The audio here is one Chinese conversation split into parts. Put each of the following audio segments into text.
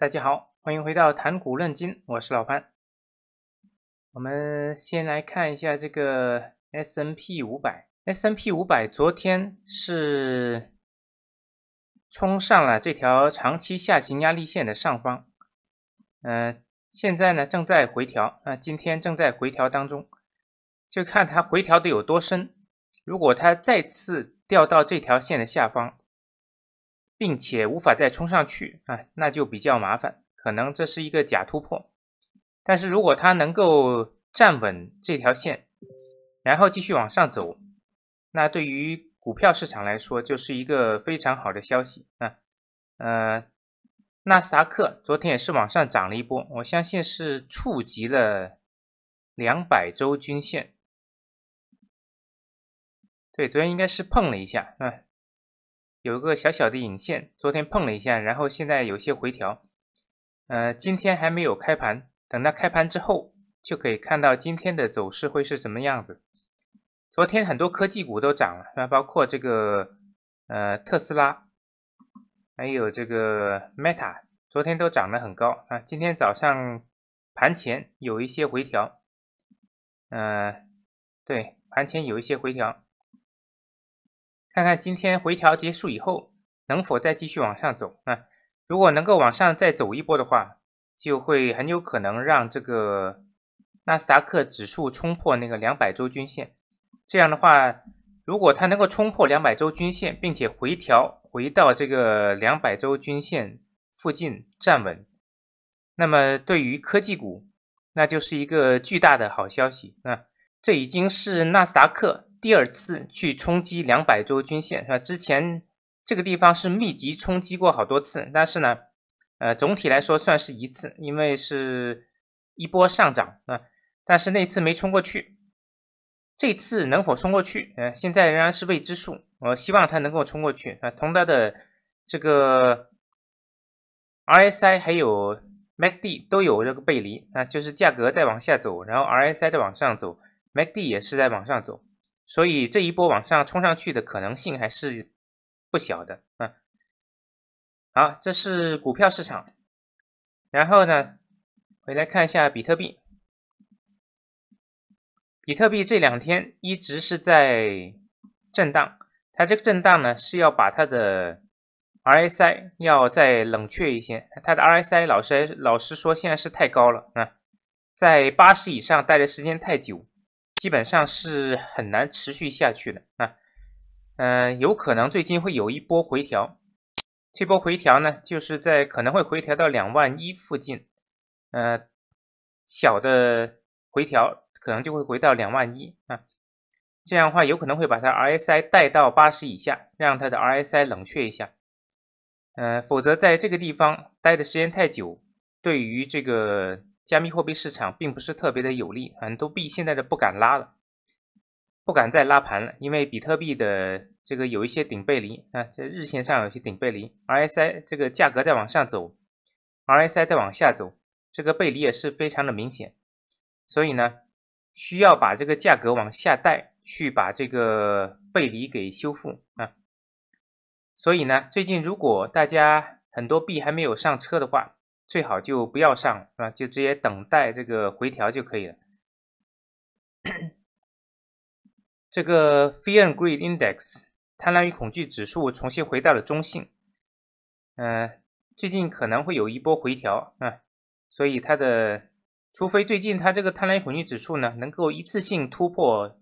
大家好，欢迎回到谈股论金，我是老潘。我们先来看一下这个 S N P 五百，S N P 五百昨天是冲上了这条长期下行压力线的上方，嗯，现在呢正在回调，啊，今天正在回调当中，就看它回调的有多深，如果它再次掉到这条线的下方。并且无法再冲上去啊，那就比较麻烦，可能这是一个假突破。但是如果它能够站稳这条线，然后继续往上走，那对于股票市场来说就是一个非常好的消息啊。呃，纳斯达克昨天也是往上涨了一波，我相信是触及了两百周均线。对，昨天应该是碰了一下啊。有一个小小的影线，昨天碰了一下，然后现在有些回调。呃，今天还没有开盘，等到开盘之后就可以看到今天的走势会是什么样子。昨天很多科技股都涨了，那包括这个呃特斯拉，还有这个 Meta，昨天都涨得很高啊。今天早上盘前有一些回调，嗯，对，盘前有一些回调。看看今天回调结束以后能否再继续往上走啊？如果能够往上再走一波的话，就会很有可能让这个纳斯达克指数冲破那个两百周均线。这样的话，如果它能够冲破两百周均线，并且回调回到这个两百周均线附近站稳，那么对于科技股，那就是一个巨大的好消息啊！这已经是纳斯达克。第二次去冲击两百周均线，是吧？之前这个地方是密集冲击过好多次，但是呢，呃，总体来说算是一次，因为是一波上涨啊。但是那次没冲过去，这次能否冲过去？呃，现在仍然是未知数。我希望它能够冲过去啊。同它的这个 RSI 还有 MACD 都有这个背离啊，就是价格在往下走，然后 RSI 在往上走，MACD 也是在往上走。所以这一波往上冲上去的可能性还是不小的啊。好，这是股票市场。然后呢，回来看一下比特币。比特币这两天一直是在震荡，它这个震荡呢是要把它的 RSI 要再冷却一些，它的 RSI 老是老实说现在是太高了啊，在八十以上待的时间太久。基本上是很难持续下去的啊，嗯，有可能最近会有一波回调，这波回调呢，就是在可能会回调到两万一附近，呃，小的回调可能就会回到两万一啊，这样的话有可能会把它 R S I 带到八十以下，让它的 R S I 冷却一下，呃，否则在这个地方待的时间太久，对于这个。加密货币市场并不是特别的有利，很多币现在都不敢拉了，不敢再拉盘了，因为比特币的这个有一些顶背离啊，这日线上有些顶背离，RSI 这个价格在往上走，RSI 在往下走，这个背离也是非常的明显，所以呢，需要把这个价格往下带，去把这个背离给修复啊，所以呢，最近如果大家很多币还没有上车的话。最好就不要上，是吧？就直接等待这个回调就可以了。这个 Fear and Greed Index（ 贪婪与恐惧指数）重新回到了中性。嗯，最近可能会有一波回调啊，所以它的，除非最近它这个贪婪与恐惧指数呢能够一次性突破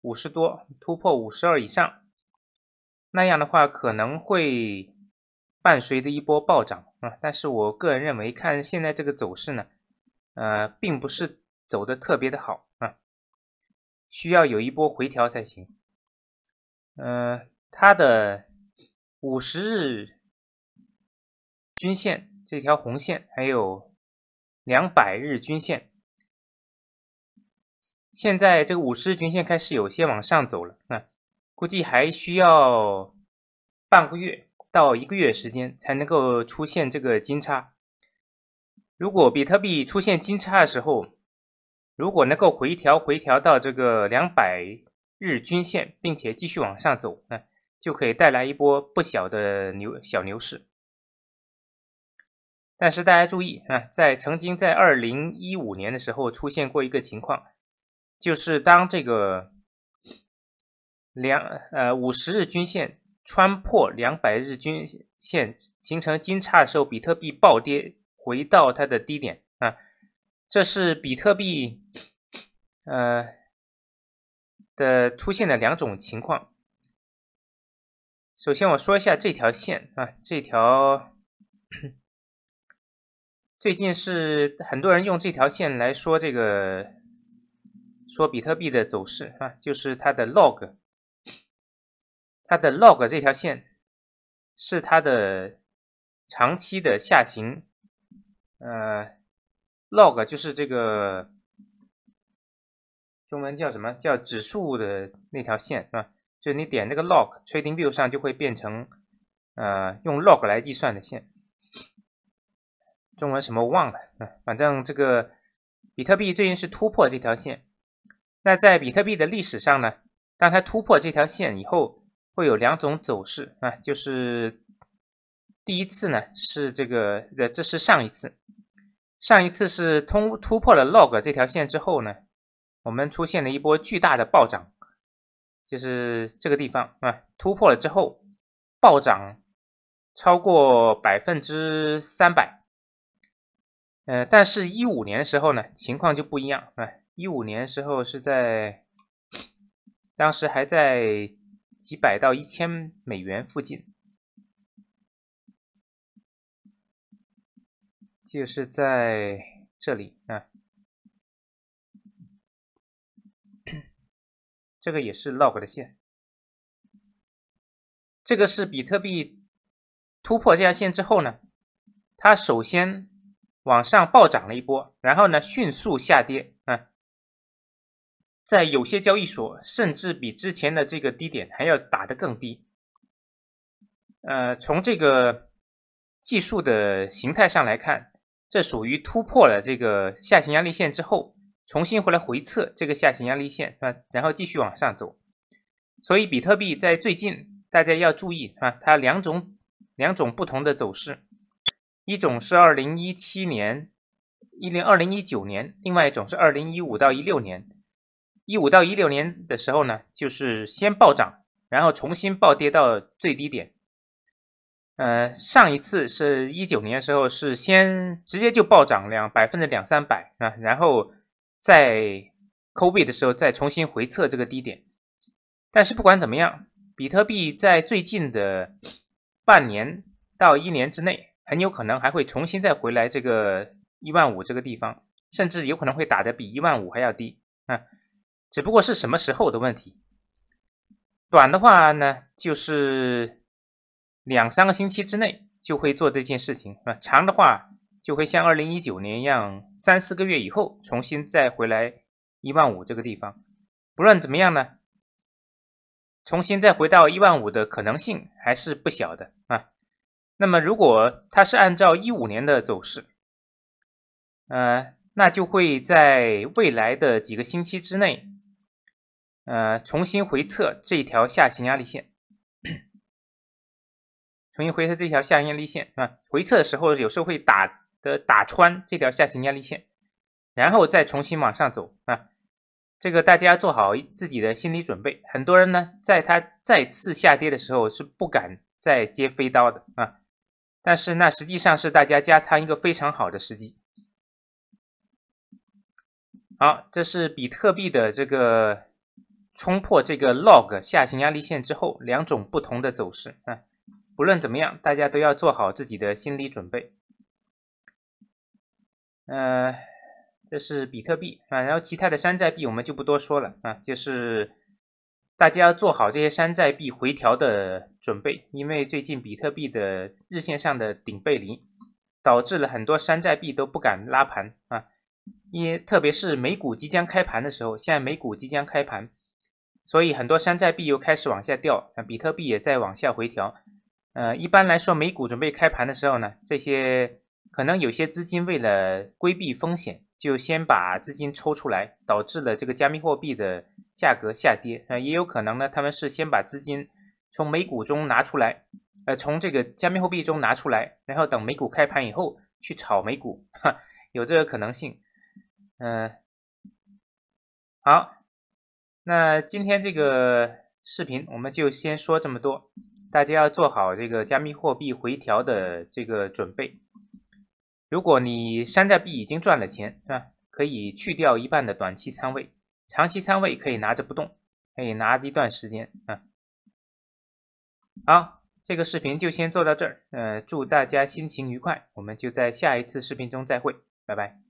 五十多，突破五十二以上，那样的话可能会。伴随着一波暴涨啊，但是我个人认为，看现在这个走势呢，呃，并不是走的特别的好啊，需要有一波回调才行。嗯，它的五十日均线这条红线还有两百日均线，现在这个五十日均线开始有些往上走了啊，估计还需要半个月。到一个月时间才能够出现这个金叉。如果比特币出现金叉的时候，如果能够回调回调到这个两百日均线，并且继续往上走，那就可以带来一波不小的牛小牛市。但是大家注意啊，在曾经在二零一五年的时候出现过一个情况，就是当这个两呃五十日均线。穿破两百日均线形成金叉的时候，比特币暴跌回到它的低点啊，这是比特币呃的出现的两种情况。首先我说一下这条线啊，这条 最近是很多人用这条线来说这个说比特币的走势啊，就是它的 log。它的 log 这条线是它的长期的下行，呃，log 就是这个中文叫什么叫指数的那条线啊，就你点这个 log trading view 上就会变成呃用 log 来计算的线，中文什么忘了，嗯，反正这个比特币最近是突破这条线，那在比特币的历史上呢，当它突破这条线以后。会有两种走势啊，就是第一次呢是这个，呃，这是上一次，上一次是通突破了 log 这条线之后呢，我们出现了一波巨大的暴涨，就是这个地方啊，突破了之后暴涨超过百分之三百，呃，但是，一五年的时候呢情况就不一样啊，一五年时候是在当时还在。几百到一千美元附近，就是在这里啊。这个也是 log 的线，这个是比特币突破这条线之后呢，它首先往上暴涨了一波，然后呢迅速下跌。在有些交易所，甚至比之前的这个低点还要打得更低。呃，从这个技术的形态上来看，这属于突破了这个下行压力线之后，重新回来回测这个下行压力线，啊，然后继续往上走。所以，比特币在最近大家要注意，啊，它两种两种不同的走势，一种是二零一七年、一零二零一九年，另外一种是二零一五到一六年。一五到一六年的时候呢，就是先暴涨，然后重新暴跌到最低点。呃，上一次是一九年时候是先直接就暴涨两百分之两三百啊，然后再 COVID 的时候再重新回测这个低点。但是不管怎么样，比特币在最近的半年到一年之内，很有可能还会重新再回来这个一万五这个地方，甚至有可能会打的比一万五还要低啊。只不过是什么时候的问题，短的话呢，就是两三个星期之内就会做这件事情啊；长的话就会像二零一九年一样，三四个月以后重新再回来一万五这个地方。不论怎么样呢，重新再回到一万五的可能性还是不小的啊。那么，如果它是按照一五年的走势，呃，那就会在未来的几个星期之内。呃，重新回测这条下行压力线，重新回测这条下行压力线啊，回测的时候有时候会打的打穿这条下行压力线，然后再重新往上走啊。这个大家做好自己的心理准备，很多人呢，在它再次下跌的时候是不敢再接飞刀的啊。但是那实际上是大家加仓一个非常好的时机。好，这是比特币的这个。冲破这个 log 下行压力线之后，两种不同的走势啊。不论怎么样，大家都要做好自己的心理准备。呃，这是比特币啊，然后其他的山寨币我们就不多说了啊，就是大家要做好这些山寨币回调的准备，因为最近比特币的日线上的顶背离，导致了很多山寨币都不敢拉盘啊。因特别是美股即将开盘的时候，现在美股即将开盘。所以很多山寨币又开始往下掉，像比特币也在往下回调。呃，一般来说美股准备开盘的时候呢，这些可能有些资金为了规避风险，就先把资金抽出来，导致了这个加密货币的价格下跌。啊，也有可能呢，他们是先把资金从美股中拿出来，呃，从这个加密货币中拿出来，然后等美股开盘以后去炒美股，哈，有这个可能性。嗯，好。那今天这个视频我们就先说这么多，大家要做好这个加密货币回调的这个准备。如果你山寨币已经赚了钱，是吧？可以去掉一半的短期仓位，长期仓位可以拿着不动，可以拿一段时间啊。好，这个视频就先做到这儿，呃，祝大家心情愉快，我们就在下一次视频中再会，拜拜。